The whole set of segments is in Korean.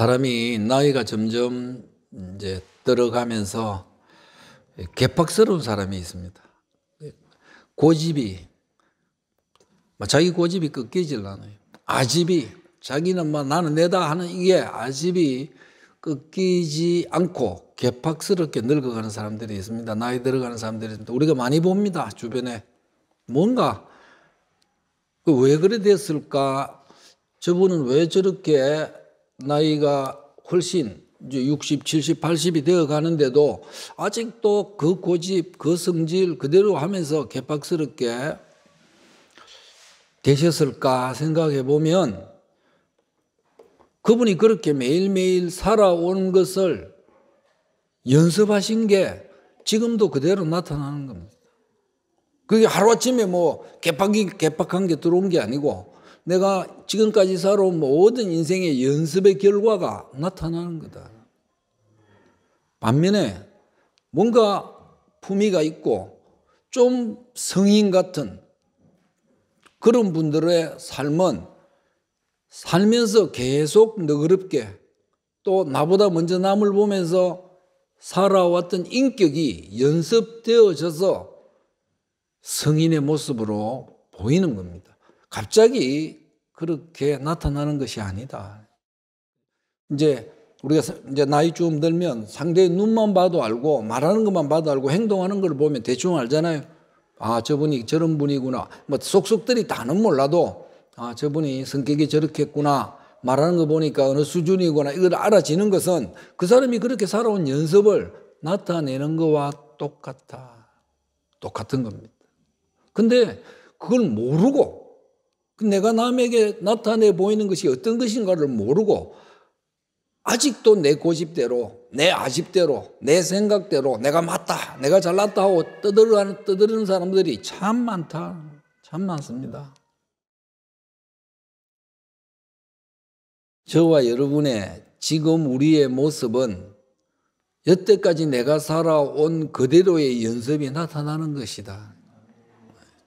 사람이 나이가 점점 이제 들어가면서 개팍스러운 사람이 있습니다. 고집이 뭐 자기 고집이 꺾이질 않아요. 아집이 자기는 막 뭐 나는 내다 하는 이게 아집이 꺾이지 않고 개팍스럽게 늙어가는 사람들이 있습니다. 나이 들어가는 사람들이 있습니다. 우리가 많이 봅니다. 주변에 뭔가 그 왜 그래 됐을까? 저분은 왜 저렇게 나이가 훨씬 이제 60, 70, 80이 되어 가는데도 아직도 그 고집, 그 성질 그대로 하면서 개박스럽게 되셨을까 생각해 보면 그분이 그렇게 매일매일 살아온 것을 연습하신 게 지금도 그대로 나타나는 겁니다. 그게 하루아침에 뭐 개빡이, 개빡한 게 들어온 게 아니고 내가 지금까지 살아온 뭐 모든 인생의 연습의 결과가 나타나는 거다. 반면에 뭔가 품위가 있고 좀 성인 같은 그런 분들의 삶은 살면서 계속 너그럽게 또 나보다 먼저 남을 보면서 살아왔던 인격이 연습되어져서 성인의 모습으로 보이는 겁니다. 갑자기 그렇게 나타나는 것이 아니다. 이제 우리가 이제 나이 좀 들면 상대의 눈만 봐도 알고 말하는 것만 봐도 알고 행동하는 걸 보면 대충 알잖아요. 아, 저분이 저런 분이구나. 뭐 속속들이 다는 몰라도 아, 저분이 성격이 저렇겠구나. 말하는 거 보니까 어느 수준이구나. 이걸 알아지는 것은 그 사람이 그렇게 살아온 연습을 나타내는 거와 똑같아. 똑같은 겁니다. 근데 그걸 모르고 그 내가 남에게 나타내 보이는 것이 어떤 것인가를 모르고 아직도 내 고집대로, 내 아집대로, 내 생각대로 내가 맞다, 내가 잘났다 하고 떠들어 떠드는 사람들이 참 많다, 참 많습니다. 저와 여러분의 지금 우리의 모습은 여태까지 내가 살아온 그대로의 연습이 나타나는 것이다.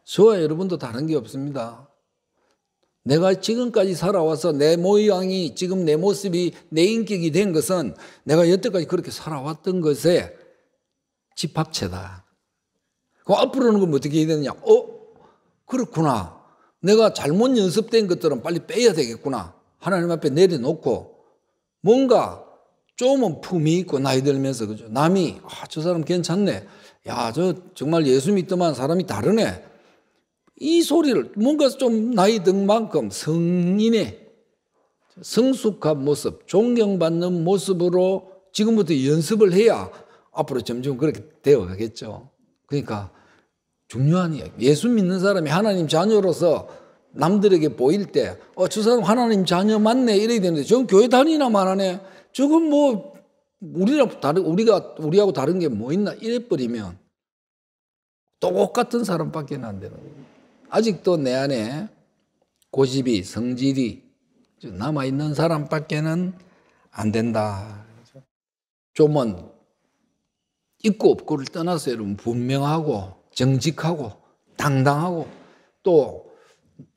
저와 여러분도 다른 게 없습니다. 내가 지금까지 살아와서 내 모양이 지금 내 모습이 내 인격이 된 것은 내가 여태까지 그렇게 살아왔던 것에 집합체다. 그 앞으로는 그럼 어떻게 해야 되느냐? 어? 그렇구나. 내가 잘못 연습된 것들은 빨리 빼야 되겠구나. 하나님 앞에 내려놓고 뭔가 좀은 품이 있고 나이 들면서 그죠? 남이 아, 저 사람 괜찮네. 야, 저 정말 예수 믿더만 사람이 다르네. 이 소리를 뭔가 좀 나이 든 만큼 성인의 성숙한 모습, 존경받는 모습으로 지금부터 연습을 해야 앞으로 점점 그렇게 되어 가겠죠. 그러니까 중요한 이야기. 예수 믿는 사람이 하나님 자녀로서 남들에게 보일 때, 어, 저 사람 하나님 자녀 맞네. 이래야 되는데, 저건 교회 다니나만 하네. 저건 뭐, 우리랑 다른, 우리가, 우리하고 다른 게 뭐 있나. 이래버리면 똑같은 사람밖에 안 되는 거예요. 아직도 내 안에 고집이 성질이 남아 있는 사람밖에는 안 된다. 좀은 있고 없고를 떠나서 여러분 분명하고 정직하고 당당하고 또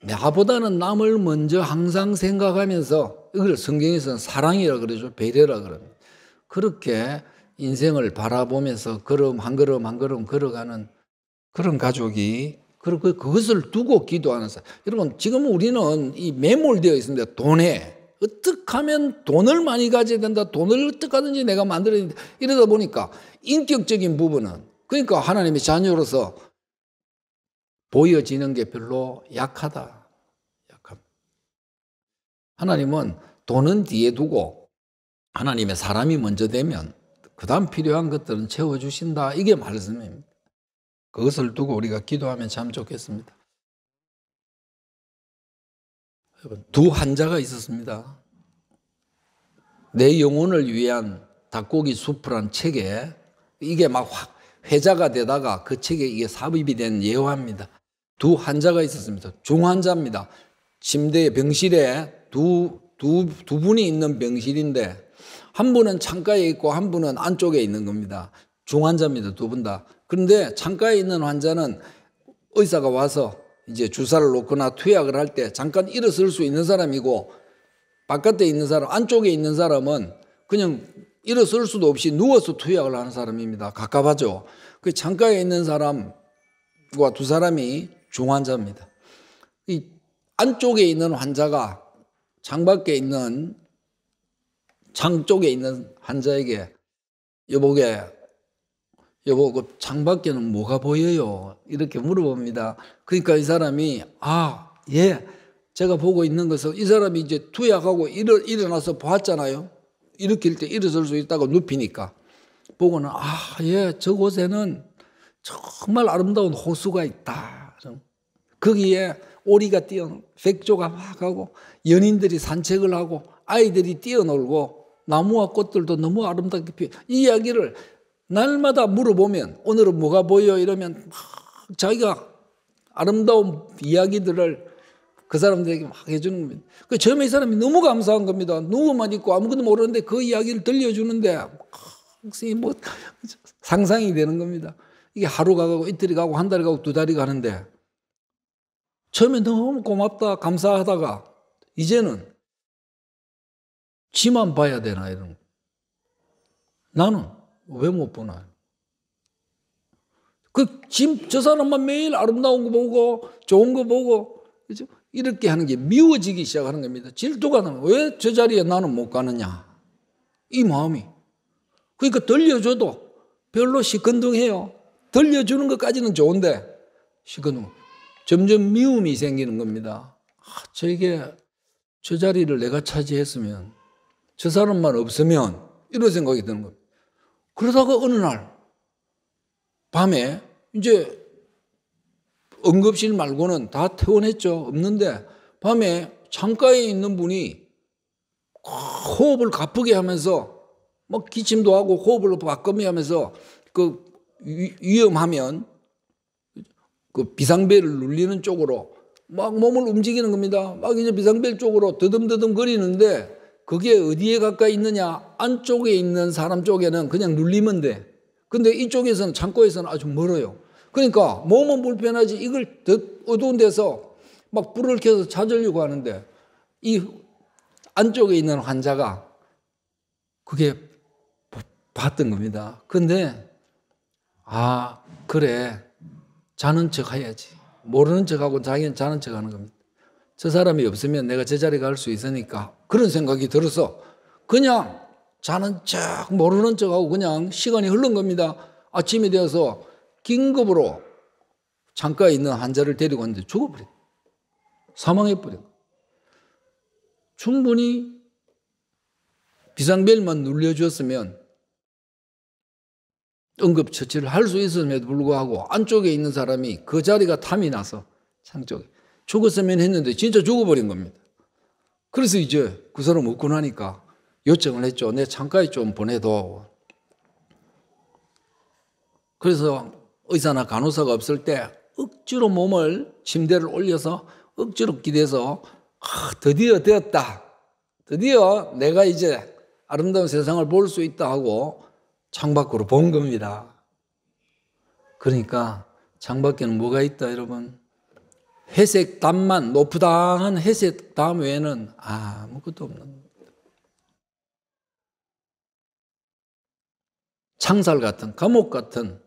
나보다는 남을 먼저 항상 생각하면서 이걸 성경에서는 사랑이라 그러죠. 배려라 그럽니 그렇게 인생을 바라보면서 걸음 한 걸음 한 걸음 걸어가는 그런 가족이 그리고 그 그것을 두고 기도하는 사람. 여러분, 지금 우리는 이 매몰되어 있습니다. 돈에. 어떻게 하면 돈을 많이 가져야 된다. 돈을 어떻게 하든지 내가 만들어야 된다. 이러다 보니까 인격적인 부분은 그러니까 하나님의 자녀로서 보여지는 게 별로 약하다. 약함. 하나님은 돈은 뒤에 두고 하나님의 사람이 먼저 되면 그다음 필요한 것들은 채워주신다. 이게 말씀입니다. 그것을 두고 우리가 기도하면 참 좋겠습니다. 두 환자가 있었습니다. 내 영혼을 위한 닭고기 수프란 책에 이게 막 회자가 되다가 그 책에 이게 삽입이 된 예화입니다. 두 환자가 있었습니다. 중환자입니다. 침대에 병실에 두, 두, 두 분이 있는 병실인데 한 분은 창가에 있고 한 분은 안쪽에 있는 겁니다. 중환자입니다. 두 분 다. 그런데 창가에 있는 환자는 의사가 와서 이제 주사를 놓거나 투약을 할 때 잠깐 일어설 수 있는 사람이고 바깥에 있는 사람, 안쪽에 있는 사람은 그냥 일어설 수도 없이 누워서 투약을 하는 사람입니다. 가깝하죠. 그 창가에 있는 사람과 두 사람이 중환자입니다. 이 안쪽에 있는 환자가 창밖에 있는 창 쪽에 있는 환자에게 여보게 여보, 그 창밖에는 뭐가 보여요? 이렇게 물어봅니다. 그러니까 이 사람이, 아, 예, 제가 보고 있는 것은 이 사람이 이제 투약하고 일어, 일어나서 봤잖아요. 일으킬 때 일어설 수 있다고 눕히니까. 보고는, 아, 예, 저곳에는 정말 아름다운 호수가 있다. 거기에 오리가 뛰어, 백조가 막 하고, 연인들이 산책을 하고, 아이들이 뛰어놀고, 나무와 꽃들도 너무 아름답게 피이 이야기를 날마다 물어보면 오늘은 뭐가 보여 이러면 막 자기가 아름다운 이야기들을 그 사람들에게 막 해주는 겁니다. 그 처음에 이 사람이 너무 감사한 겁니다. 누구만 있고 아무것도 모르는데 그 이야기를 들려주는데 뭐 상상이 되는 겁니다. 이게 하루가 가고 이틀이 가고 한 달이 가고 두 달이 가는데 처음에 너무 고맙다 감사하다가 이제는 지만 봐야 되나 이런 나는 왜못 보나요? 그, 지금 저 사람만 매일 아름다운 거 보고, 좋은 거 보고, 그죠? 이렇게 하는 게 미워지기 시작하는 겁니다. 질투가 나면 왜 저 자리에 나는 못 가느냐? 이 마음이. 그러니까 들려줘도 별로 시큰둥해요. 들려주는 것까지는 좋은데, 시큰둥. 점점 미움이 생기는 겁니다. 아, 저게저 자리를 내가 차지했으면, 저 사람만 없으면, 이런 생각이 드는 겁니다. 그러다가 어느 날 밤에 이제 응급실 말고는 다 퇴원했죠. 없는데 밤에 창가에 있는 분이 호흡을 가쁘게 하면서 막 기침도 하고 호흡을 바꾸며 하면서 그 위험하면 그 비상벨을 눌리는 쪽으로 막 몸을 움직이는 겁니다. 막 이제 비상벨 쪽으로 드듬드듬 거리는데 그게 어디에 가까이 있느냐? 안쪽에 있는 사람 쪽에는 그냥 눌리면 돼. 근데 이쪽에서는 창고에서는 아주 멀어요. 그러니까 몸은 불편하지 이걸 어두운 데서 막 불을 켜서 찾으려고 하는데 이 안쪽에 있는 환자가 그게 봤던 겁니다. 근데 아 그래 자는 척 해야지 모르는 척하고 자기는 자는 척하는 겁니다. 저 사람이 없으면 내가 제자리 갈 수 있으니까 그런 생각이 들어서 그냥 자는 척 모르는 척하고 그냥 시간이 흐른 겁니다. 아침이 되어서 긴급으로 창가에 있는 환자를 데리고 왔는데 죽어버려. 사망해버려. 충분히 비상벨만 눌려주었으면 응급처치를 할 수 있음에도 불구하고 안쪽에 있는 사람이 그 자리가 탐이 나서 창쪽에 죽었으면 했는데 진짜 죽어버린 겁니다. 그래서 이제 그 사람 없고 나니까 요청을 했죠. 내 창가에 좀 보내도. 그래서 의사나 간호사가 없을 때 억지로 몸을 침대를 올려서 억지로 기대서 아, 드디어 되었다. 드디어 내가 이제 아름다운 세상을 볼 수 있다 하고 창밖으로 본 겁니다. 그러니까 창밖에는 뭐가 있다 여러분? 회색 담만 높프당한 회색 담 외에는 아무것도 없는 창살 같은 감옥 같은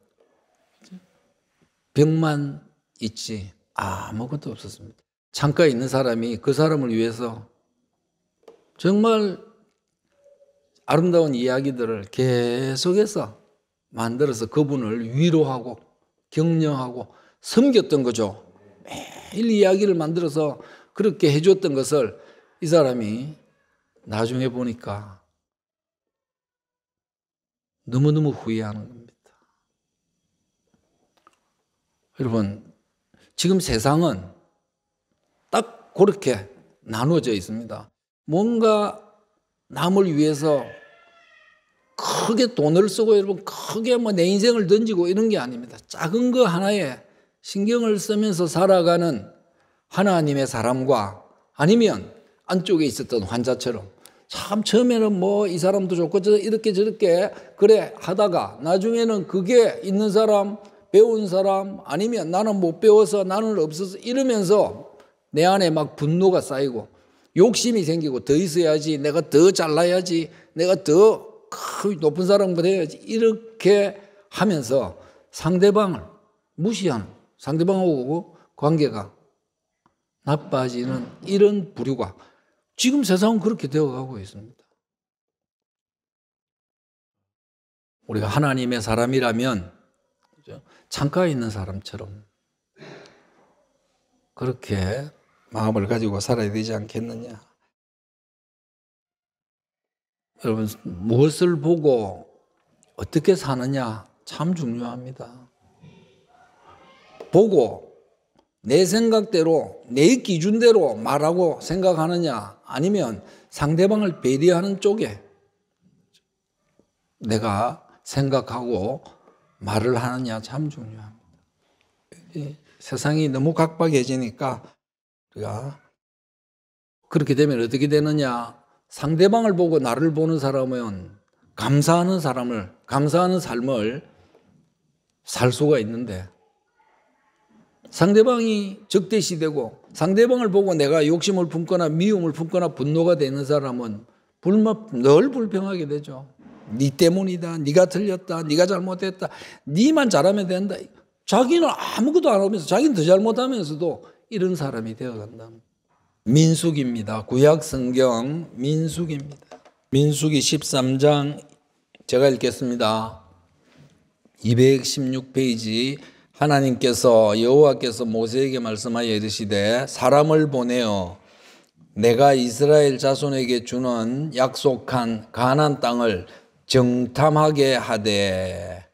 병만 있지 아무것도 없었습니다. 창가에 있는 사람이 그 사람을 위해서 정말 아름다운 이야기들을 계속해서 만들어서 그분을 위로하고 격려하고 섬겼던 거죠. 매일 이야기를 만들어서 그렇게 해줬던 것을 이 사람이 나중에 보니까 너무너무 후회하는 겁니다. 여러분, 지금 세상은 딱 그렇게 나누어져 있습니다. 뭔가 남을 위해서 크게 돈을 쓰고 여러분 크게 뭐 내 인생을 던지고 이런 게 아닙니다. 작은 거 하나에 신경을 쓰면서 살아가는 하나님의 사람과 아니면 안쪽에 있었던 환자처럼 참 처음에는 뭐 이 사람도 좋고 저 이렇게 저렇게 그래 하다가 나중에는 그게 있는 사람 배운 사람 아니면 나는 못 배워서 나는 없어서 이러면서 내 안에 막 분노가 쌓이고 욕심이 생기고 더 있어야지 내가 더 잘나야지 내가 더 높은 사람보다 해야지 이렇게 하면서 상대방을 무시하는 상대방하고 관계가 나빠지는 이런 부류가 지금 세상은 그렇게 되어가고 있습니다. 우리가 하나님의 사람이라면 창가에 있는 사람처럼 그렇게 마음을 가지고 살아야 되지 않겠느냐. 여러분, 무엇을 보고 어떻게 사느냐 참 중요합니다. 보고 내 생각대로 내 기준대로 말하고 생각하느냐 아니면 상대방을 배려하는 쪽에 내가 생각하고 말을 하느냐 참 중요합니다. 세상이 너무 각박해지니까 우리가 그렇게 되면 어떻게 되느냐 상대방을 보고 나를 보는 사람은 감사하는 사람을 감사하는 삶을 살 수가 있는데 상대방이 적대시 되고 상대방을 보고 내가 욕심을 품거나 미움을 품거나 분노가 되는 사람은 불마, 늘 불평하게 되죠. 네 때문이다. 네가 틀렸다. 네가 잘못했다. 네만 잘하면 된다. 자기는 아무것도 안 하면서 자기는 더 잘못하면서도 이런 사람이 되어간다. 민숙입니다. 구약 성경 민숙입니다. 민숙이 13장 제가 읽겠습니다. 216페이지 하나님께서 여호와께서 모세에게 말씀하여 이르시되 사람을 보내어 내가 이스라엘 자손에게 주는 약속한 가나안 땅을 정탐하게 하되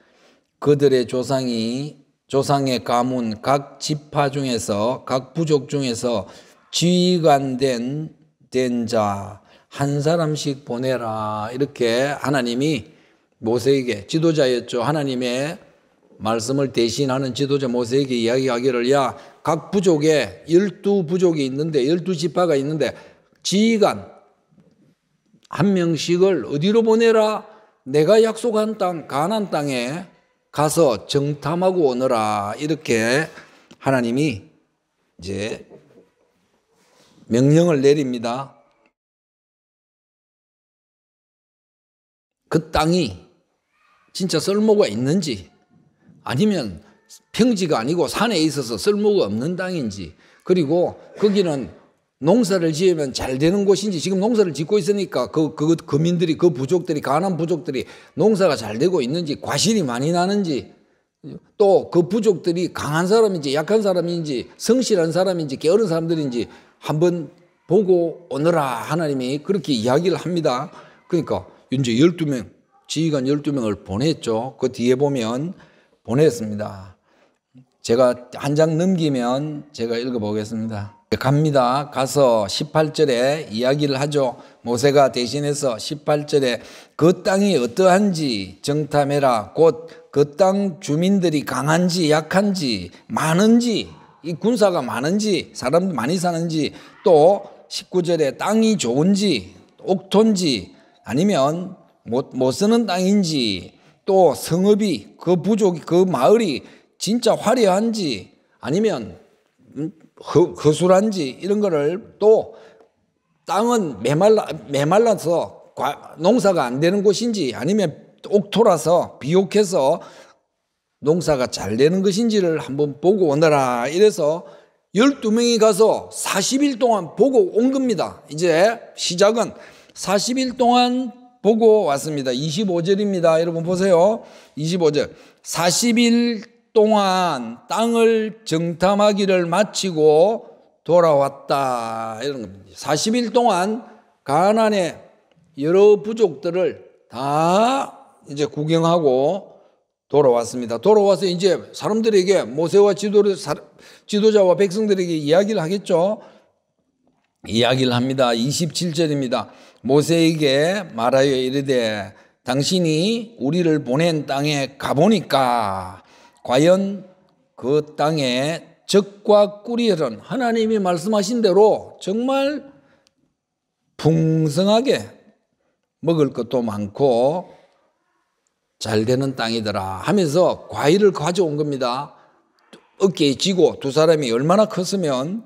그들의 조상이 조상의 가문 각 지파 중에서 각 부족 중에서 지휘관된 된 자 한 사람씩 보내라 이렇게 하나님이 모세에게 지도자였죠 하나님의 말씀을 대신하는 지도자 모세에게 이야기하기를 야 각 부족에 열두 부족이 있는데 열두 지파가 있는데 지휘관 한 명씩을 어디로 보내라 내가 약속한 땅 가난 땅에 가서 정탐하고 오너라 이렇게 하나님이 이제 명령을 내립니다. 그 땅이 진짜 쓸모가 있는지 아니면 평지가 아니고 산에 있어서 쓸모가 없는 땅인지 그리고 거기는 농사를 지으면 잘 되는 곳인지 지금 농사를 짓고 있으니까 그, 그 거민들이 그 부족들이 가난 부족들이 농사가 잘 되고 있는지 과실이 많이 나는지 또 그 부족들이 강한 사람인지 약한 사람인지 성실한 사람인지 게으른 사람들인지 한번 보고 오느라 하나님이 그렇게 이야기를 합니다. 그러니까 이제 12명 지휘관 12명을 보냈죠. 그 뒤에 보면 보냈습니다. 제가 한 장 넘기면 제가 읽어보겠습니다. 갑니다. 가서 18절에 이야기를 하죠. 모세가 대신해서 18절에 그 땅이 어떠한지 정탐해라. 곧 그 땅 주민들이 강한지 약한지 많은지 이 군사가 많은지 사람 많이 사는지 또 19절에 땅이 좋은지 옥토인지 아니면 못, 못 쓰는 땅인지 또 성읍이 그 부족이 그 마을이 진짜 화려한지 아니면 음, 허, 허술한지 이런 거를 또 땅은 메말라 메말라서 농사가 안 되는 곳인지 아니면 옥토라서 비옥해서 농사가 잘 되는 것인지를 한번 보고 오너라 이래서 12명이 가서 40일 동안 보고 온 겁니다. 이제 시작은 40일 동안 보고 왔습니다. 25절입니다. 여러분 보세요. 25절. 40일 동안 땅을 정탐하기를 마치고 돌아왔다. 이런 겁니다. 40일 동안 가난의 여러 부족들을 다 이제 구경하고 돌아왔습니다. 돌아와서 이제 사람들에게 모세와 지도자, 와 백성들에게 이야기를 하겠죠. 이야기를 합니다. 27절입니다. 모세에게 말하여 이르되 당신이 우리를 보낸 땅에 가보니까 과연 그 땅에 적과 꿀이런 하나님이 말씀하신 대로 정말 풍성하게 먹을 것도 많고 잘 되는 땅이더라 하면서 과일을 가져온 겁니다. 어깨에 쥐고두 사람이 얼마나 컸으면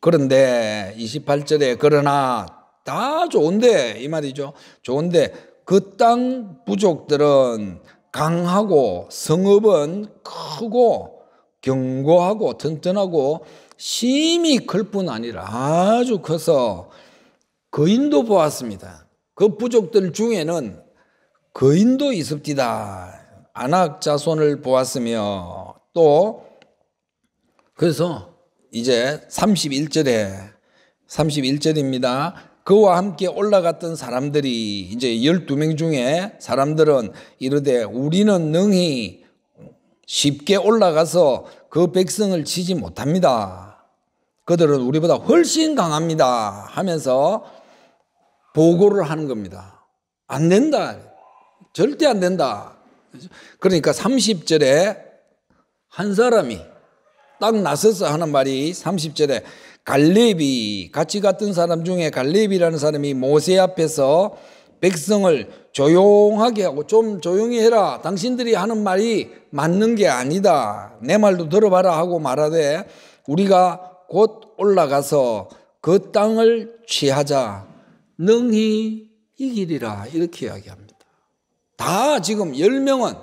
그런데 28절에 그러나 다 좋은데 이 말이죠. 좋은데 그 땅 부족들은 강하고 성읍은 크고 견고하고 튼튼하고 심히 클뿐 아니라 아주 커서 거인도 보았습니다. 그 부족들 중에는 거인도 있습디다. 안악 자손을 보았으며 또 그래서 이제 31절에 31절입니다. 그와 함께 올라갔던 사람들이 이제 12명 중에 사람들은 이르되 우리는 능히 쉽게 올라가서 그 백성을 치지 못합니다. 그들은 우리보다 훨씬 강합니다. 하면서 보고를 하는 겁니다. 안 된다. 절대 안 된다. 그러니까 30절에 한 사람이 딱 나서서 하는 말이 30절에 갈렙이 같이 갔던 사람 중에 갈렙이라는 사람이 모세 앞에서 백성을 조용하게 하고 좀 조용히 해라. 당신들이 하는 말이 맞는 게 아니다. 내 말도 들어봐라 하고 말하되 우리가 곧 올라가서 그 땅을 취하자. 능히 이기리라. 이렇게 이야기합니다. 다 지금 열명은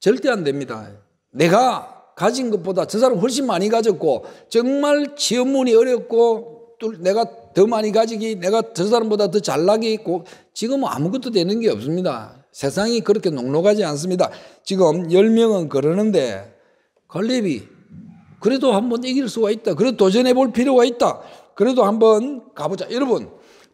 절대 안 됩니다. 내가 가진 것보다 저 사람 훨씬 많이 가졌고 정말 지원문이 어렵고 또 내가 더 많이 가지기 내가 저 사람보다 더 잘나게 있고 지금은 아무것도 되는 게 없습니다. 세상이 그렇게 녹록하지 않습니다. 지금 10명은 그러는데 갈렙이 그래도 한번 이길 수가 있다. 그래도 도전해 볼 필요가 있다. 그래도 한번 가보자. 여러분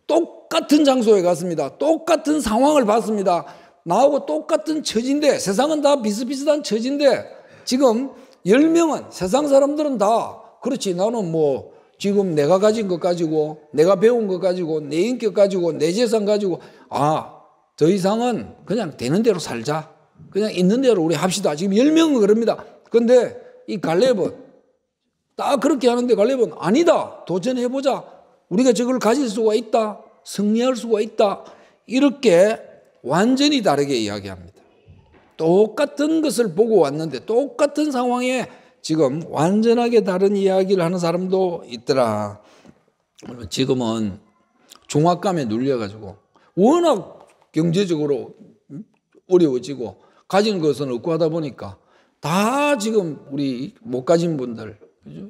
똑같은 장소에 갔습니다. 똑같은 상황을 봤습니다. 나하고 똑같은 처지인데 세상은 다 비슷비슷한 처지인데 지금 10명은 세상 사람들은 다 그렇지 나는 뭐 지금 내가 가진 것 가지고 내가 배운 것 가지고 내 인격 가지고 내 재산 가지고 아더 이상은 그냥 되는 대로 살자. 그냥 있는 대로 우리 합시다. 지금 10명은 그럽니다. 근데 이 갈렙은 딱 그렇게 하는데 갈렙은 아니다. 도전해보자. 우리가 저걸 가질 수가 있다. 승리할 수가 있다. 이렇게 완전히 다르게 이야기합니다. 똑같은 것을 보고 왔는데 똑같은 상황에 지금 완전하게 다른 이야기를 하는 사람도 있더라. 지금은 종합감에 눌려가지고 워낙 경제적으로 음, 어려워지고 가진 것은 없고 하다 보니까 다 지금 우리 못 가진 분들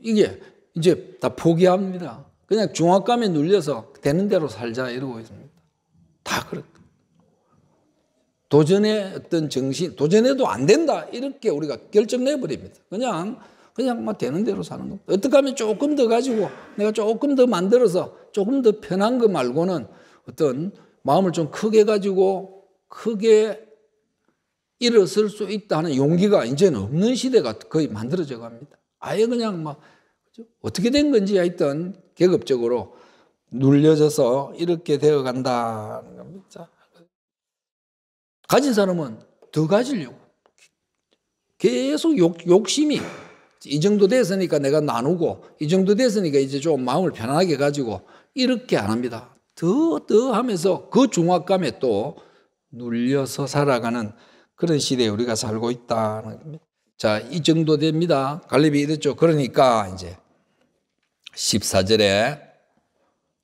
이게 이제 다 포기합니다. 그냥 종합감에 눌려서 되는 대로 살자 이러고 있습니다. 다 그렇다. 도전의 어떤 정신, 도전해도 안 된다. 이렇게 우리가 결정 내버립니다. 그냥, 그냥 막 뭐 되는 대로 사는 겁니다. 어떻게 하면 조금 더 가지고 내가 조금 더 만들어서 조금 더 편한 거 말고는 어떤 마음을 좀 크게 가지고 크게 일어설 수 있다는 용기가 이제는 없는 시대가 거의 만들어져 갑니다. 아예 그냥 막 뭐, 어떻게 된 건지 하여튼 계급적으로 눌려져서 이렇게 되어 간다. 는 겁니다. 가진 사람은 더 가지려고. 계속 욕, 욕심이 이 정도 됐으니까 내가 나누고 이 정도 됐으니까 이제 좀 마음을 편안하게 가지고 이렇게 안 합니다. 더, 더 하면서 그 중압감에 또 눌려서 살아가는 그런 시대에 우리가 살고 있다. 자, 이 정도 됩니다. 갈렙이 이랬죠. 그러니까 이제 14절에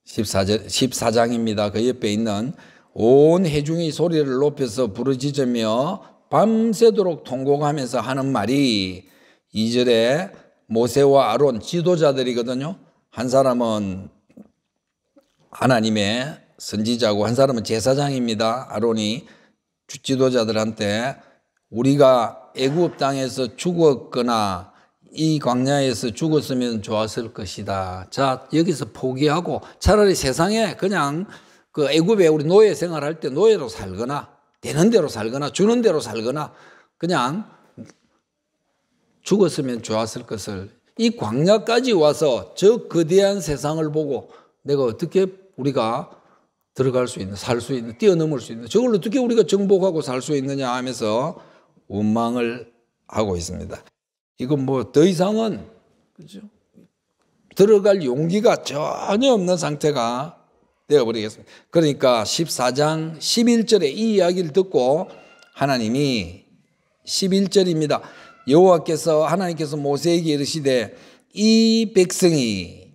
14절, 14장입니다. 그 옆에 있는 온 해중이 소리를 높여서 부르짖으며 밤새도록 통곡하면서 하는 말이 이절에 모세와 아론 지도자들이거든요. 한 사람은 하나님의 선지자고 한 사람은 제사장입니다. 아론이 주 지도자들한테 우리가 애굽 땅에서 죽었거나 이 광야에서 죽었으면 좋았을 것이다. 자, 여기서 포기하고 차라리 세상에 그냥 그 애굽에 우리 노예 생활할 때 노예로 살거나 되는 대로 살거나 주는 대로 살거나 그냥 죽었으면 좋았을 것을 이 광야까지 와서 저 거대한 세상을 보고 내가 어떻게 우리가 들어갈 수 있는, 살 수 있는, 뛰어넘을 수 있는, 저걸 어떻게 우리가 정복하고 살 수 있느냐 하면서 원망을 하고 있습니다. 이건 뭐 더 이상은, 그죠? 들어갈 용기가 전혀 없는 상태가 되어버리겠습니다. 그러니까 14장 11절에 이 이야기를 듣고 하나님이 11절입니다. 여호와께서 하나님께서 모세에게 이르시되 이 백성이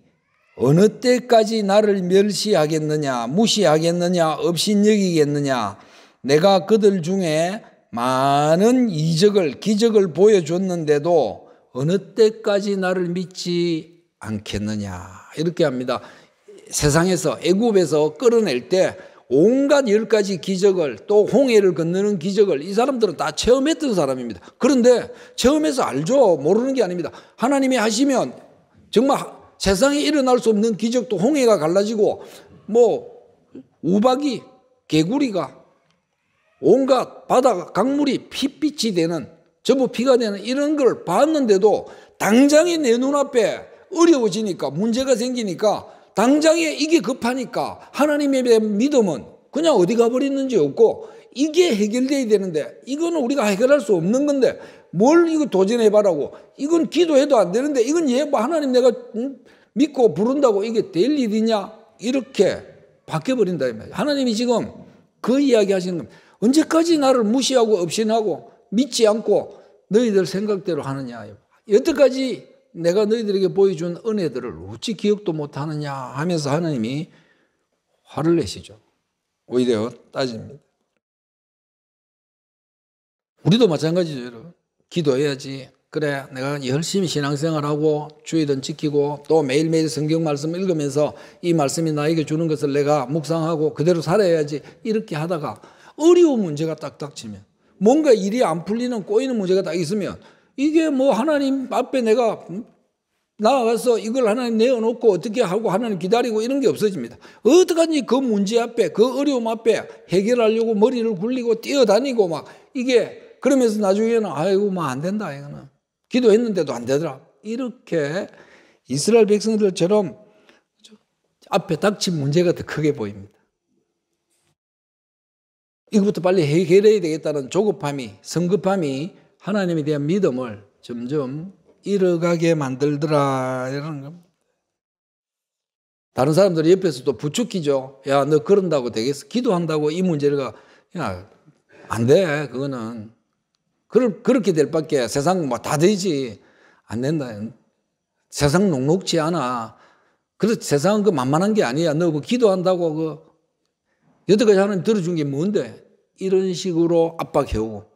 어느 때까지 나를 멸시하겠느냐 무시하겠느냐 업신여기겠느냐 내가 그들 중에 많은 이적을 기적을 보여줬는데도 어느 때까지 나를 믿지 않겠느냐 이렇게 합니다. 세상에서 애굽에서 끌어낼 때 온갖 열 가지 기적을 또 홍해를 건너는 기적을 이 사람들은 다 체험했던 사람입니다. 그런데 체험해서 알죠. 모르는 게 아닙니다. 하나님이 하시면 정말 세상에 일어날 수 없는 기적도 홍해가 갈라지고 뭐 우박이 개구리가 온갖 바다 강물이 핏빛이 되는 전부 피가 되는 이런 걸 봤는데도 당장에 내 눈앞에 어려워지니까 문제가 생기니까 당장에 이게 급하니까 하나님에 대한 믿음은 그냥 어디 가버리는지 없고 이게 해결돼야 되는데 이거는 우리가 해결할 수 없는 건데 뭘 이거 도전해봐라고 이건 기도해도 안 되는데 이건 예뭐 하나님 내가 믿고 부른다고 이게 될 일이냐 이렇게 바뀌어버린다 이 말이야. 하나님이 지금 그 이야기 하시는 겁니다. 언제까지 나를 무시하고 업신하고 믿지 않고 너희들 생각대로 하느냐. 여태까지 내가 너희들에게 보여준 은혜들을 어찌 기억도 못하느냐 하면서 하나님이 화를 내시죠. 오히려 따집니다. 우리도 마찬가지죠, 여러분. 기도해야지. 그래, 내가 열심히 신앙생활하고 주의든 지키고 또 매일매일 성경 말씀 읽으면서 이 말씀이 나에게 주는 것을 내가 묵상하고 그대로 살아야지. 이렇게 하다가 어려운 문제가 딱 닥치면 뭔가 일이 안 풀리는 꼬이는 문제가 딱 있으면 이게 뭐 하나님 앞에 내가 나아가서 이걸 하나님 내어놓고 어떻게 하고 하나님 기다리고 이런 게 없어집니다. 어떡하니 그 문제 앞에, 그 어려움 앞에 해결하려고 머리를 굴리고 뛰어다니고 막 이게 그러면서 나중에는 아이고, 뭐 안 된다, 이거는. 기도했는데도 안 되더라. 이렇게 이스라엘 백성들처럼 앞에 닥친 문제가 더 크게 보입니다. 이것부터 빨리 해결해야 되겠다는 조급함이, 성급함이 하나님에 대한 믿음을 점점 잃어가게 만들더라 이런 겁니다. 다른 사람들이 옆에서 또 부추기죠. 야, 너 그런다고 되겠어. 기도한다고 이 문제가, 야, 안 돼. 그거는. 그럴, 그렇게 될 밖에 세상 뭐 다 되지. 안 된다. 세상 녹록지 않아. 그래서 세상은 그 만만한 게 아니야. 너그 기도한다고 그, 여태까지 하나님 들어준 게 뭔데? 이런 식으로 압박해오고.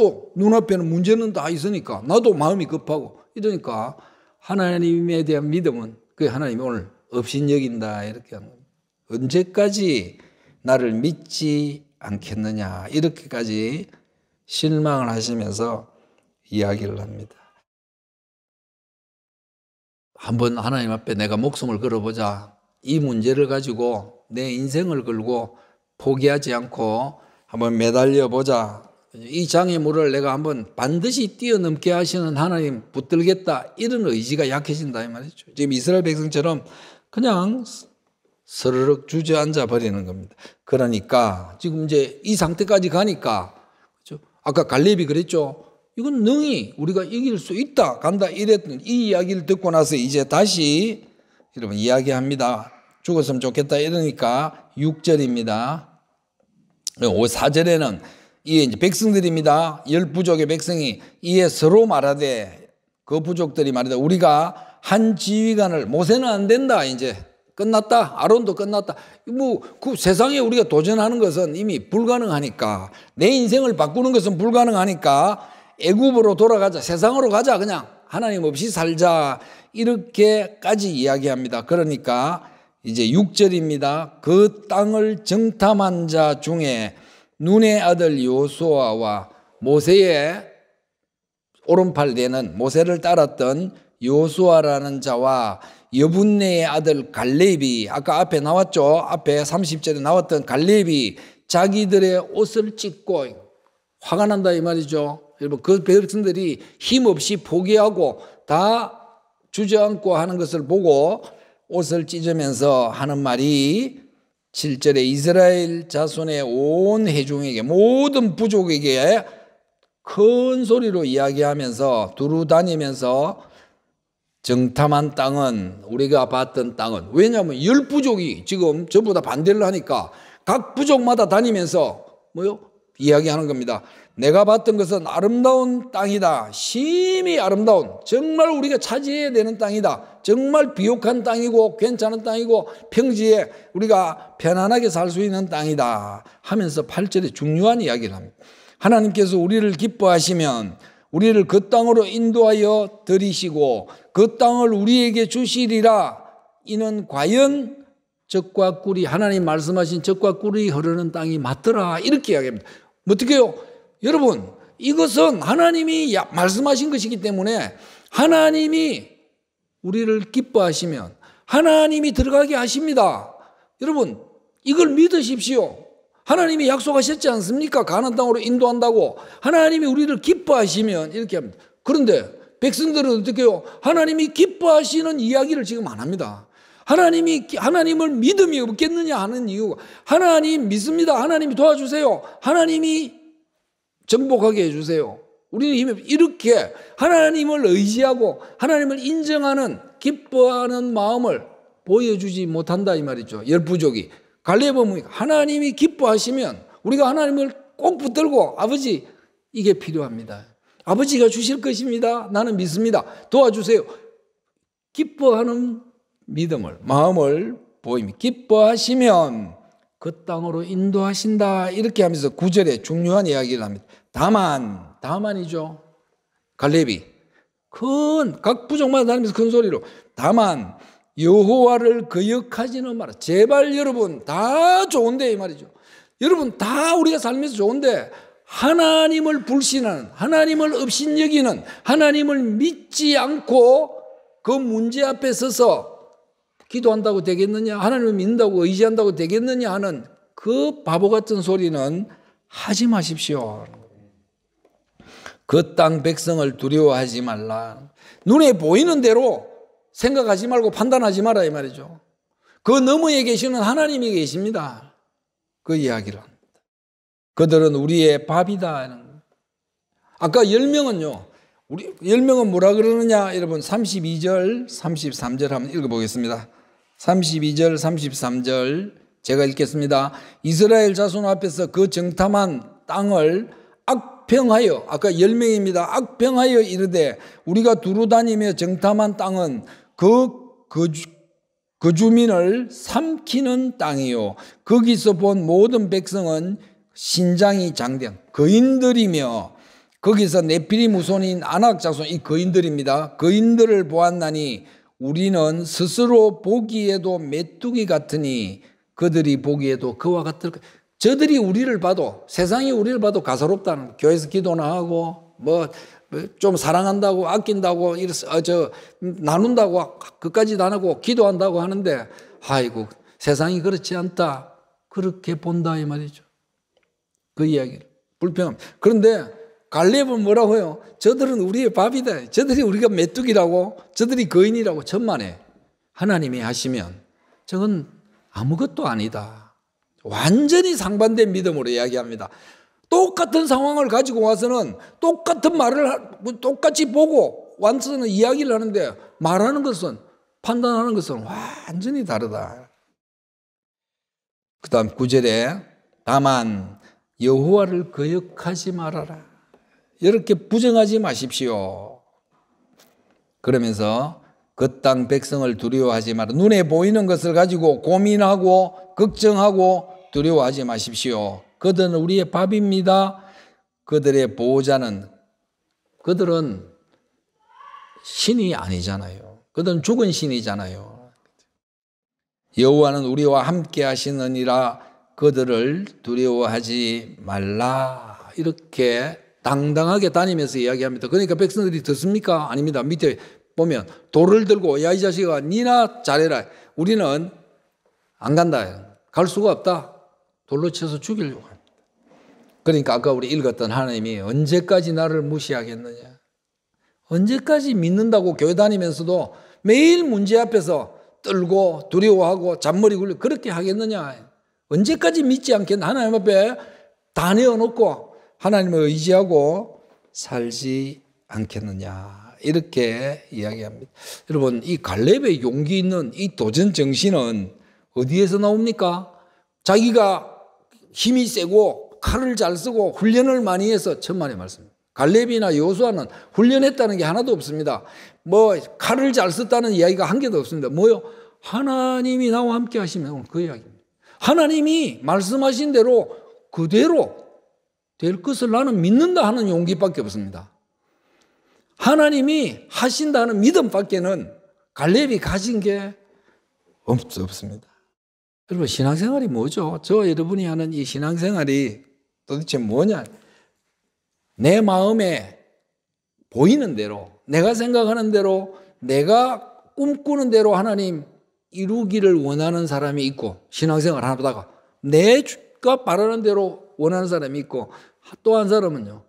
또 눈앞에는 문제는 다 있으니까 나도 마음이 급하고 이러니까 하나님에 대한 믿음은 그 하나님이 오늘 없인 여긴다 이렇게 하는 거예요. 언제까지 나를 믿지 않겠느냐 이렇게까지 실망을 하시면서 이야기를 합니다. 한번 하나님 앞에 내가 목숨을 걸어보자. 이 문제를 가지고 내 인생을 걸고 포기하지 않고 한번 매달려 보자. 이 장애물을 내가 한번 반드시 뛰어넘게 하시는 하나님 붙들겠다 이런 의지가 약해진다 이 말이죠. 지금 이스라엘 백성처럼 그냥 서르륵 주저앉아 버리는 겁니다. 그러니까 지금 이제 이 상태까지 가니까 그렇죠? 아까 갈렙이 그랬죠. 이건 능히 우리가 이길 수 있다 간다 이랬던 이 이야기를 듣고 나서 이제 다시 여러분 이야기합니다. 죽었으면 좋겠다 이러니까 6절입니다. 4절에는 이에 이제 백성들입니다. 열 부족의 백성이 이에 서로 말하되 그 부족들이 말하되 우리가 한 지휘관을 모세는 안 된다 이제 끝났다 아론도 끝났다 뭐 그 세상에 우리가 도전하는 것은 이미 불가능하니까 내 인생을 바꾸는 것은 불가능하니까 애굽으로 돌아가자 세상으로 가자 그냥 하나님 없이 살자 이렇게까지 이야기합니다 그러니까 이제 6절입니다 그 땅을 정탐한 자 중에 눈의 아들 요수아와 모세의 오른팔 되는 모세를 따랐던 요수아라는 자와 여분네의 아들 갈렙이 아까 앞에 나왔죠. 앞에 30절에 나왔던 갈렙이 자기들의 옷을 찢고 화가 난다 이 말이죠. 여러분 그 백성들이 힘없이 포기하고 다 주저앉고 하는 것을 보고 옷을 찢으면서 하는 말이 7절에 이스라엘 자손의 온 회중에게 모든 부족에게 큰 소리로 이야기하면서 두루 다니면서 정탐한 땅은 우리가 봤던 땅은 왜냐하면 열 부족이 지금 전부 다 반대를 하니까 각 부족마다 다니면서 뭐요 이야기하는 겁니다. 내가 봤던 것은 아름다운 땅이다. 심히 아름다운, 정말 우리가 차지해야 되는 땅이다. 정말 비옥한 땅이고, 괜찮은 땅이고, 평지에 우리가 편안하게 살 수 있는 땅이다. 하면서 8절에 중요한 이야기를 합니다. 하나님께서 우리를 기뻐하시면, 우리를 그 땅으로 인도하여 들이시고, 그 땅을 우리에게 주시리라. 이는 과연 적과 꿀이, 하나님 말씀하신 적과 꿀이 흐르는 땅이 맞더라. 이렇게 이야기합니다. 어떻게 해요? 여러분, 이것은 하나님이 말씀하신 것이기 때문에 하나님이 우리를 기뻐하시면 하나님이 들어가게 하십니다. 여러분, 이걸 믿으십시오. 하나님이 약속하셨지 않습니까? 가난 땅으로 인도한다고. 하나님이 우리를 기뻐하시면 이렇게 합니다. 그런데 백성들은 어떻게 요 하나님이 기뻐하시는 이야기를 지금 안 합니다. 하나님이 하나님을 믿음이 없겠느냐 하는 이유가 하나님 믿습니다. 하나님이 도와주세요. 하나님이 정복하게 해주세요. 우리는 힘이 이렇게 하나님을 의지하고 하나님을 인정하는 기뻐하는 마음을 보여주지 못한다 이 말이죠. 열 부족이 갈렙은 하나님이 기뻐하시면 우리가 하나님을 꼭 붙들고 아버지 이게 필요합니다. 아버지가 주실 것입니다. 나는 믿습니다. 도와주세요. 기뻐하는 믿음을 마음을 보임 기뻐하시면 그 땅으로 인도하신다 이렇게 하면서 구절에 중요한 이야기를 합니다. 다만, 다만이죠. 갈렙이 큰각 부족마다 다니면서 큰 소리로 다만 여호와를 거역하지는 마라. 제발 여러분 다 좋은데 이 말이죠. 여러분 다 우리가 살면서 좋은데 하나님을 불신하는 하나님을 업신여기는 하나님을 믿지 않고 그 문제 앞에 서서 기도한다고 되겠느냐 하나님을 믿는다고 의지한다고 되겠느냐 하는 그 바보 같은 소리는 하지 마십시오. 그땅 백성을 두려워하지 말라. 눈에 보이는 대로 생각하지 말고 판단하지 마라 이 말이죠. 그 너머에 계시는 하나님이 계십니다. 그 이야기를 합니다. 그들은 우리의 밥이다 아까 1 0명은요 우리 1 0명은 뭐라 그러느냐 여러분 32절 33절 한번 읽어보겠습니다. 32절 33절 제가 읽겠습니다. 이스라엘 자손 앞에서 그 정탐한 땅을 악병하여 아까 열명입니다 악병하여 이르되 우리가 두루 다니며 정탐한 땅은 그거그 주민을 삼키는 땅이요 거기서 본 모든 백성은 신장이 장된 거인들이며 거기서 네피리 무손인 안악 자손 이 거인들입니다. 거인들을 보았나니 우리는 스스로 보기에도 메뚜기 같으니 그들이 보기에도 그와 같을 것. 저들이 우리를 봐도 세상이 우리를 봐도 가소롭다는 교회에서 기도나 하고 뭐좀 뭐 사랑한다고 아낀다고 이저 어, 나눈다고 그까지 나누고 기도한다고 하는데 아이고 세상이 그렇지 않다 그렇게 본다 이 말이죠. 그 이야기를 불평 그런데 갈렙은 뭐라고요? 해 저들은 우리의 밥이다. 저들이 우리가 메뚜기라고 저들이 거인이라고 천만에 하나님이 하시면 저건 아무것도 아니다. 완전히 상반된 믿음으로 이야기합니다. 똑같은 상황을 가지고 와서는 똑같은 말을 똑같이 보고 완전히 이야기를 하는데 말하는 것은 판단하는 것은 완전히 다르다. 그다음 구절에 다만 여호와를 거역하지 말아라. 이렇게 부정하지 마십시오. 그러면서 그 땅 백성을 두려워하지 마라. 눈에 보이는 것을 가지고 고민하고 걱정하고 두려워하지 마십시오. 그들은 우리의 밥입니다. 그들의 보호자는 그들은 신이 아니잖아요. 그들은 죽은 신이잖아요. 여호와는 우리와 함께 하시느니라 그들을 두려워하지 말라. 이렇게 당당하게 다니면서 이야기합니다. 그러니까 백성들이 듣습니까? 아닙니다. 밑에 보면 돌을 들고 야이 자식아 니나 잘해라. 우리는 안 간다. 갈 수가 없다. 돌로 쳐서 죽이려고 합니다. 그러니까 아까 우리 읽었던 하나님이 언제까지 나를 무시하겠느냐? 언제까지 믿는다고 교회 다니면서도 매일 문제 앞에서 떨고 두려워하고 잔머리 굴려 그렇게 하겠느냐? 언제까지 믿지 않겠나? 하나님 앞에 다 내어놓고 하나님을 의지하고 살지 않겠느냐? 이렇게 이야기합니다. 여러분, 이 갈렙의 용기 있는 이 도전 정신은 어디에서 나옵니까? 자기가 힘이 세고 칼을 잘 쓰고 훈련을 많이 해서 천만의 말씀. 갈렙이나 여수아는 훈련했다는 게 하나도 없습니다. 뭐 칼을 잘 썼다는 이야기가 한 개도 없습니다. 뭐요? 하나님이 나와 함께 하시면 그 이야기입니다. 하나님이 말씀하신 대로 그대로 될 것을 나는 믿는다 하는 용기밖에 없습니다. 하나님이 하신다는 믿음밖에는 갈렙이 가진 게 없, 없습니다. 여러분 신앙생활이 뭐죠? 저 여러분이 하는 이 신앙생활이 도대체 뭐냐? 내 마음에 보이는 대로, 내가 생각하는 대로, 내가 꿈꾸는 대로 하나님 이루기를 원하는 사람이 있고 신앙생활 하다가 내가 바라는 대로 원하는 사람이 있고 또 한 사람은요.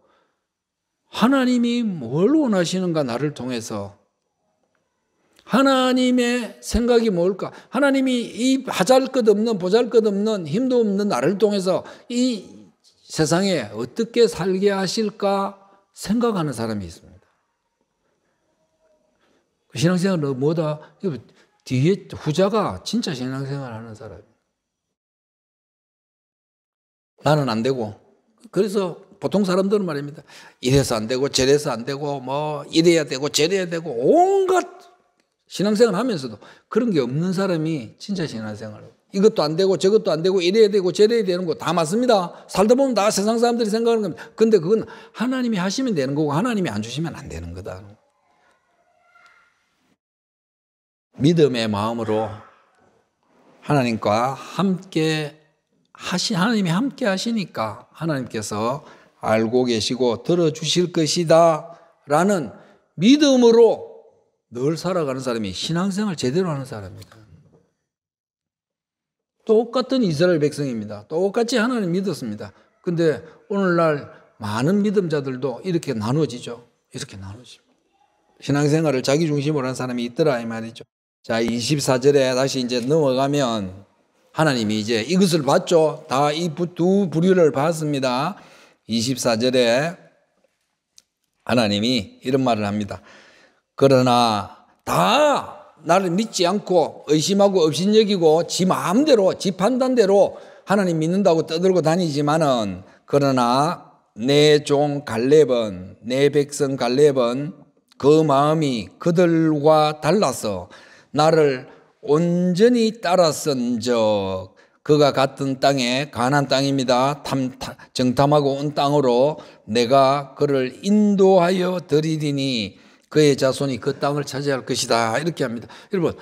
하나님이 뭘 원하시는가 나를 통해서 하나님의 생각이 뭘까? 하나님이 이 하잘 것 없는, 보잘 것 없는, 힘도 없는 나를 통해서 이 세상에 어떻게 살게 하실까 생각하는 사람이 있습니다. 그 신앙생활은 뭐다? 뒤에 후자가 진짜 신앙생활 하는 사람. 나는 안 되고. 그래서 보통 사람들은 말입니다. 이래서 안 되고, 저래서 안 되고, 뭐, 이래야 되고, 저래야 되고, 온갖 신앙생활 하면서도 그런 게 없는 사람이 진짜 신앙생활. 이것도 안 되고 저것도 안 되고 이래야 되고 저래야 되는 거 다 맞습니다. 살다 보면 다 세상 사람들이 생각하는 겁니다. 근데 그건 하나님이 하시면 되는 거고 하나님이 안 주시면 안 되는 거다. 믿음의 마음으로 하나님과 함께 하시 하나님이 함께 하시니까 하나님께서 알고 계시고 들어 주실 것이다라는 믿음으로 늘 살아가는 사람이 신앙생활 제대로 하는 사람입니다. 똑같은 이스라엘 백성입니다. 똑같이 하나님 믿었습니다. 근데 오늘날 많은 믿음자들도 이렇게 나눠지죠. 이렇게 나눠집니다. 신앙생활을 자기 중심으로 하 사람이 있더라 이 말이죠. 자, 24절에 다시 이제 넘어가면 하나님이 이제 이것을 봤죠. 다 이 두 부류를 봤습니다. 24절에 하나님이 이런 말을 합니다. 그러나 다 나를 믿지 않고 의심하고 업신여기고 지 마음대로 지 판단대로 하나님 믿는다고 떠들고 다니지만은 그러나 내 종 갈렙은 내 백성 갈렙은 그 마음이 그들과 달라서 나를 온전히 따랐은즉 그가 같은 땅에 가난 땅입니다. 탐, 정탐하고 온 땅으로 내가 그를 인도하여 드리리니 그의 자손이 그 땅을 차지할 것이다. 이렇게 합니다. 여러분,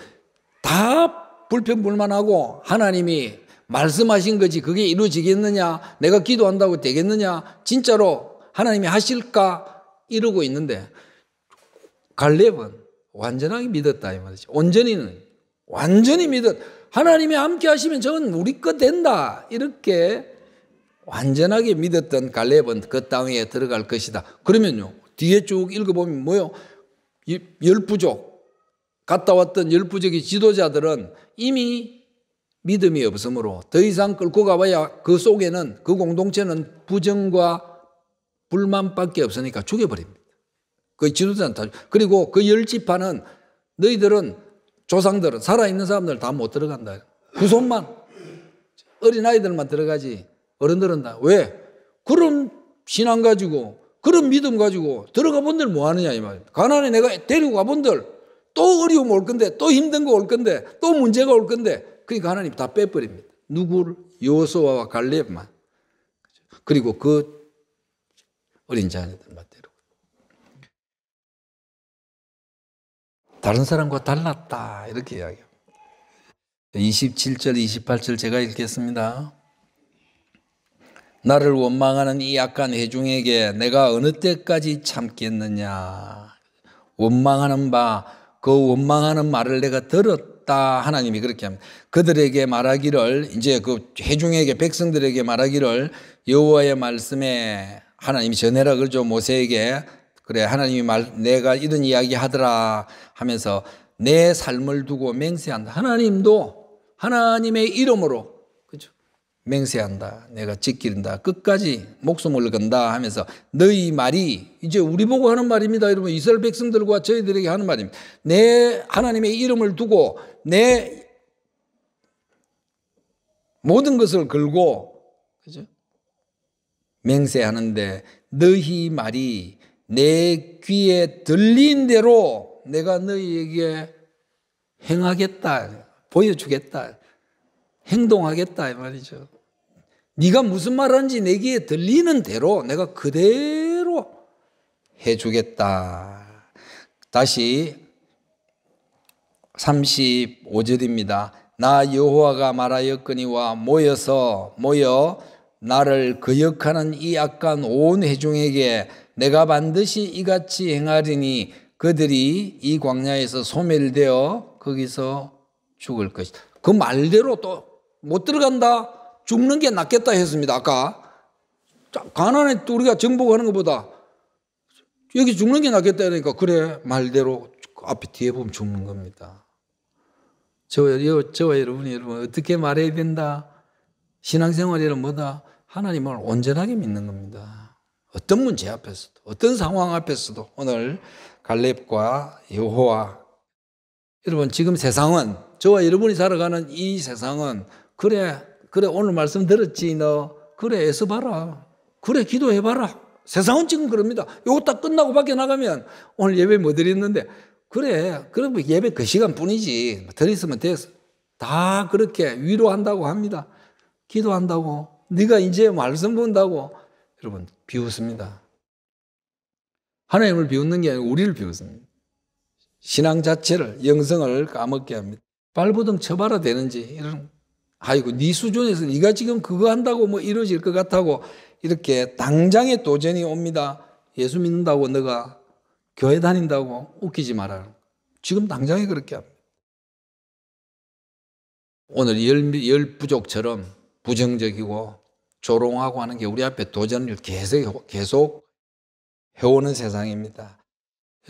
다 불평불만하고 하나님이 말씀하신 거지 그게 이루어지겠느냐? 내가 기도한다고 되겠느냐? 진짜로 하나님이 하실까? 이러고 있는데 갈렙은 완전하게 믿었다 이 말이죠. 온전히는 완전히 믿었. 하나님이 함께 하시면 저건 우리 것 된다. 이렇게 완전하게 믿었던 갈렙은 그 땅에 들어갈 것이다. 그러면요. 뒤에 쭉 읽어보면 뭐요? 열부족, 갔다 왔던 열부족의 지도자들은 이미 믿음이 없으므로 더 이상 끌고 가봐야 그 속에는 그 공동체는 부정과 불만밖에 없으니까 죽여버립니다. 그 지도자는 다 그리고 그열 지파는 너희들은 조상들은 살아있는 사람들 다 못 들어간다. 후손만 어린 아이들만 들어가지 어른들은 다 왜? 그런 신앙 가지고 그런 믿음 가지고 들어가 본들 뭐 하느냐 이 말이야. 가난에 내가 데리고 가 본들 또 어려움 올 건데 또 힘든 거 올 건데 또 문제가 올 건데 그러니까 하나님 다 빼버립니다. 누구를 요소와 갈렙만 그리고 그 어린 자녀들 맞대로 다른 사람과 달랐다 이렇게 이야기합니다. 27절 28절 제가 읽겠습니다. 나를 원망하는 이 약한 회중에게 내가 어느 때까지 참겠느냐. 원망하는 바, 그 원망하는 말을 내가 들었다. 하나님이 그렇게 합니다. 그들에게 말하기를, 이제 그 회중에게, 백성들에게 말하기를 여호와의 말씀에 하나님이 전해라 그러죠. 모세에게. 그래, 하나님이 말, 내가 이런 이야기 하더라 하면서 내 삶을 두고 맹세한다. 하나님도 하나님의 이름으로 맹세한다. 내가 지킨다. 끝까지 목숨을 건다 하면서 너희 말이 이제 우리 보고 하는 말입니다. 여러분 이스라엘 백성들과 저희들에게 하는 말입니다. 내 하나님의 이름을 두고 내 모든 것을 걸고 그죠? 맹세하는데 너희 말이 내 귀에 들린 대로 내가 너희에게 행하겠다. 보여주겠다. 행동하겠다 이 말이죠. 네가 무슨 말하는지 내게 들리는 대로 내가 그대로 해주겠다. 다시 35절입니다. 나 여호와가 말하였거니와 모여서 모여 나를 거역하는 그 이악간온 회중에게 내가 반드시 이같이 행하리니 그들이 이 광야에서 소멸되어 거기서 죽을 것이다. 그 말대로 또 못 들어간다. 죽는 게 낫겠다 했습니다. 아까 가난에 우리가 정복하는 것보다 여기 죽는 게 낫겠다 하니까 그래 말대로 앞에 뒤에 보면 죽는 겁니다. 저, 와저 여러분이 여러분 어떻게 말해야 된다? 신앙생활이란 뭐다? 하나님을 온전하게 믿는 겁니다. 어떤 문제 앞에서도 어떤 상황 앞에서도 오늘 갈렙과 여호와 여러분 지금 세상은 저와 여러분이 살아가는 이 세상은 그래 그래 오늘 말씀 들었지 너 그래 애써 봐라 그래 기도해 봐라 세상은 지금 그럽니다. 요거 딱 끝나고 밖에 나가면 오늘 예배 뭐 드렸는데 그래 그러면 뭐 예배 그 시간뿐이지 드렸으면 됐어 다 그렇게 위로한다고 합니다. 기도한다고 네가 이제 말씀 본다고 여러분 비웃습니다. 하나님을 비웃는 게 아니고 우리를 비웃습니다. 신앙 자체를 영성을 까먹게 합니다. 발버둥 쳐봐라 되는지 이런 아이고 네 수준에서 네가 지금 그거 한다고 뭐 이루어질 것 같다고 이렇게 당장의 도전이 옵니다. 예수 믿는다고 너가 교회 다닌다고 웃기지 말라 지금 당장에 그렇게 합니다. 오늘 열, 열 부족처럼 부정적이고 조롱하고 하는 게 우리 앞에 도전을 계속, 계속 해오는 세상입니다.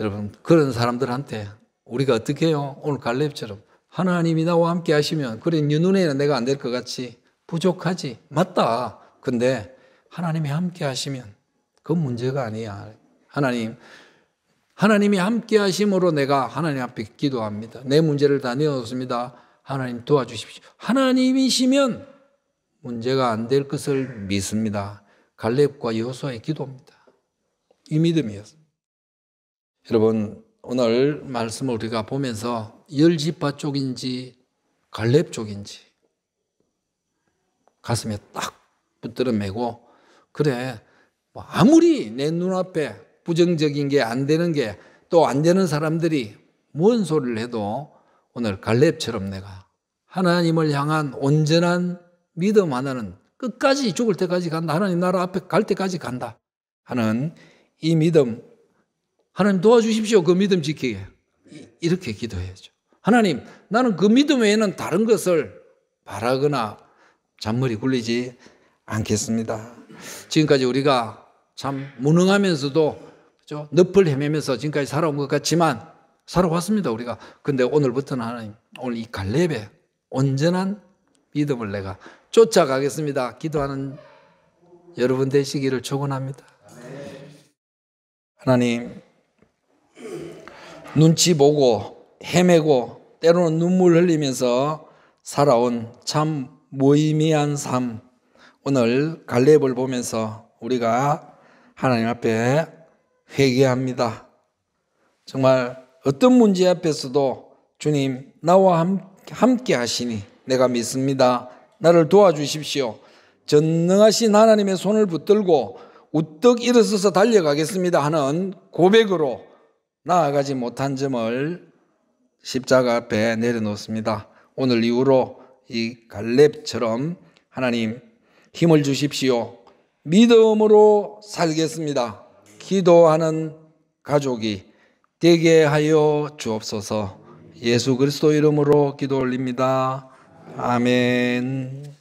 여러분, 그런 사람들한테 우리가 어떻게 해요? 오늘 갈렙처럼 하나님이 나와 함께 하시면 그래 네 눈에는 내가 안 될 것 같이 부족하지 맞다. 근데 하나님이 함께 하시면 그건 문제가 아니야. 하나님 하나님이 함께 하심으로 내가 하나님 앞에 기도합니다. 내 문제를 다 내놓습니다. 하나님 도와주십시오. 하나님이시면 문제가 안 될 것을 믿습니다. 갈렙과 여호수아의 기도입니다. 이 믿음이었습니다. 여러분 오늘 말씀을 우리가 보면서 열지파 쪽인지 갈렙 쪽인지 가슴에 딱 붙들어 매고 그래 뭐 아무리 내 눈앞에 부정적인 게 안 되는 게 또 안 되는 사람들이 뭔 소리를 해도 오늘 갈렙처럼 내가 하나님을 향한 온전한 믿음 하나는 끝까지 죽을 때까지 간다. 하나님 나라 앞에 갈 때까지 간다. 하는 이 믿음 하나님 도와주십시오. 그 믿음 지키게. 이렇게 기도해야죠. 하나님, 나는 그 믿음 외에는 다른 것을 바라거나 잔머리 굴리지 않겠습니다. 지금까지 우리가 참 무능하면서도 그죠? 늪을 헤매면서 지금까지 살아온 것 같지만 살아왔습니다, 우리가. 근데 오늘부터는 하나님, 오늘 이 갈렙의 온전한 믿음을 내가 쫓아가겠습니다. 기도하는 여러분 되시기를 축원합니다. 하나님 눈치 보고 헤매고 때로는 눈물 흘리면서 살아온 참 무의미한 삶. 오늘 갈렙을 보면서 우리가 하나님 앞에 회개합니다. 정말 어떤 문제 앞에서도 주님 나와 함께 하시니 내가 믿습니다. 나를 도와주십시오. 전능하신 하나님의 손을 붙들고 우뚝 일어서서 달려가겠습니다 하는 고백으로 나아가지 못한 점을 십자가 앞에 내려놓습니다. 오늘 이후로 이 갈렙처럼 하나님 힘을 주십시오. 믿음으로 살겠습니다. 기도하는 가족이 되게 하여 주옵소서. 예수 그리스도 이름으로 기도 올립니다. 아멘.